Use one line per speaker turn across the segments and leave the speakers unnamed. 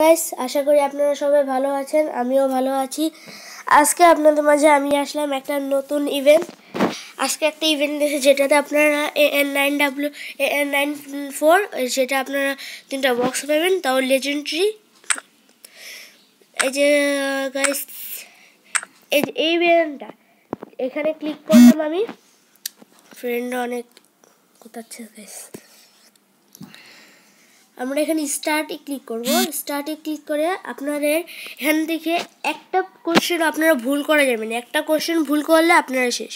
guys আশা করি আপনারা সবাই ভালো আছেন আমিও ভালো আছি আজকে আপনাদের মাঝে আমি আসলাম একটা নতুন ইভেন্ট আজকে একটা ইভেন্ট এসেছে যেটাতে আপনারা A N nine W A N nine four যেটা আপনারা তিনটা বক্স পাবেন তাও লেজেন্ডারি এই যে গাইস এই যে এই ইভেন্টটা এখানে ক্লিক করলাম আমি ফ্রেন্ডরা অনেক কোথাচ্ছে গাইস আমরা এখানে স্টার্টে ক্লিক করব স্টার্টে ক্লিক করে আপনাদের এখান থেকে একটা কোশ্চেন আপনারা ভুল করা যাবেন একটা কোশ্চেন ভুল করলে আপনারা শেষ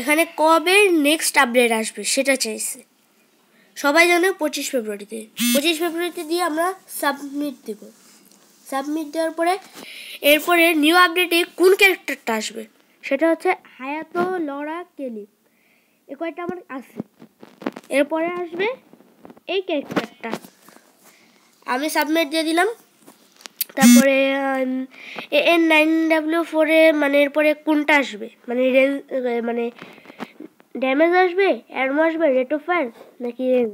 এখানে কবে নেক্সট আপডেট আসবে সেটা চাইছে সবাই জানে পঁচিশ ফেব্রুয়ারিতে পঁচিশ ফেব্রুয়ারিতে দিয়ে আমরা সাবমিট দেব সাবমিট দেওয়ার পরে এরপরে নিউ আপডেটে কোন ক্যারেক্টারটা আসবে সেটা হচ্ছে হায়াতো লরা কেলি এ কয়টা আমার আছে এরপরে আসবে এই ক্যারেক্টারটা আমি সাবমিট দিয়ে দিলাম তারপরে এ এন নাইন ডাব্লিউ ফোরে মানে এরপরে কোনটা আসবে মানে রেঞ্জ মানে ড্যামেজ আসবে অ্যাডমো আসবে রেট অফ ফায়ার নাকি রেঞ্জ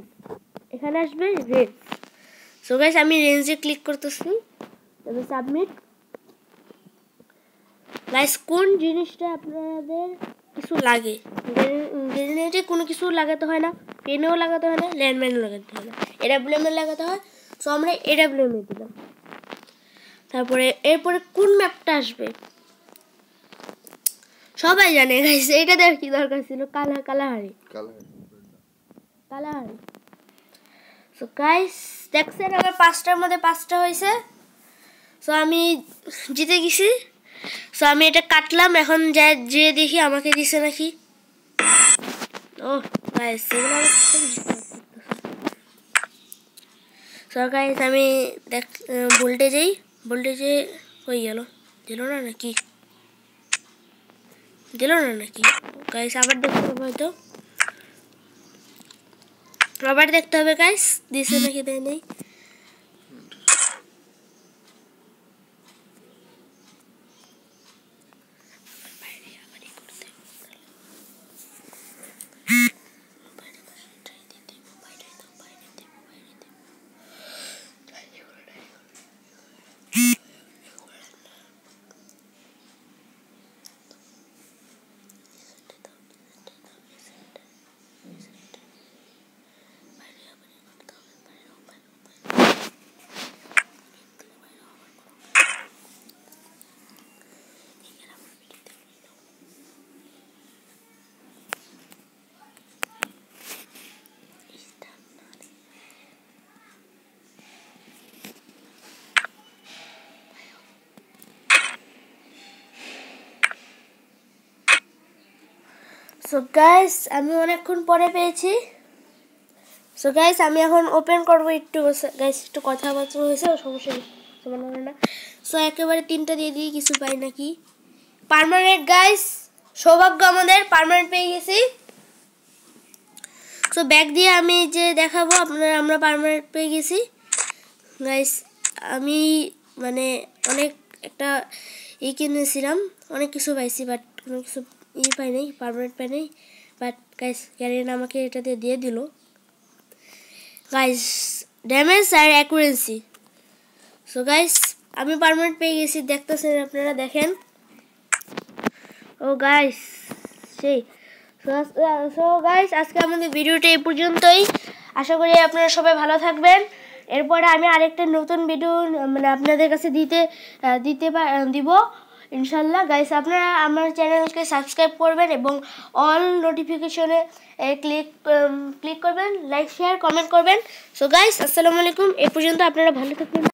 এখানে আসবে রেঞ্জ সো গাইস আমি রেঞ্জে ক্লিক করতেছি তারপরে সাবমিট গাইস কোন জিনিসটা আপনাদের কিছু লাগে গ্রেনেডে কোনো কিছু লাগাতে হয় না পেনেও লাগাতে হয় না ল্যান্ডমাইনও লাগাতে হয় না এটা লাগাতে হয় সো আমরা এটা দিলাম তারপরে এরপরে কোন ম্যাপটা আসবে সবাই জানে গাইস এটা দেখ কি দরকার ছিল কালা কালাহারি কালাহারি সো গাইস দেখছেন আমার পাঁচটার মধ্যে পাঁচটা হয়েছে সো আমি জিতে গেছি সো আমি এটা কাটলাম এখন যা যে দেখি আমাকে দিছে নাকি ও সো গাইজ আমি দেখ ভোল্টেজেই ভোল্টেজে হয়ে গেল দিল না নাকি দিল না নাকি গাইস আবার দেখতে হবে হয়তো আবার দেখতে হবে গাইস দিছে নাকি দেয় নেই সো গাইস আমি অনেকক্ষণ পরে পেয়েছি সো গাইস আমি এখন ওপেন করবো একটু গাইস একটু কথাবার্তা হয়েছে সমস্যা নেই না সো একেবারে তিনটা দিয়ে দিই কিছু পাই নাকি পারমানেন্ট গাইস সৌভাগ্য আমাদের পারমানেন্ট পেয়ে গেছি সো ব্যাগ দিয়ে আমি যে দেখাবো আপনার আমরা পারমানেন্ট পেয়ে গেছি গাইস আমি মানে অনেক একটা ই কিনেছিলাম অনেক কিছু পাইছি বাট কোনো কিছু ই পাই নেই পারমানেন্ট পাই নেই বাট গাইস ক্যারিয়ার আমাকে এটাতে দিয়ে দিয়ে দিল গাইস ড্যামেজ আর অ্যাকুরেন্সি সো গাইস আমি পারমানেন্ট পেয়ে গেছি দেখতেছেন আপনারা দেখেন ও oh গাইস সেই সো গাইস আজকে আমাদের ভিডিওটা এই পর্যন্তই আশা করি আপনারা সবাই ভালো থাকবেন এরপরে আমি আরেকটা নতুন ভিডিও মানে আপনাদের কাছে দিতে দিতে দিব ইনশাল্লাহ গাইস আপনারা আমার চ্যানেলকে সাবস্ক্রাইব করবেন এবং অল নোটিফিকেশনে ক্লিক ক্লিক করবেন লাইক শেয়ার কমেন্ট করবেন সো গাইস আসসালামু আলাইকুম এ পর্যন্ত আপনারা ভালো থাকবেন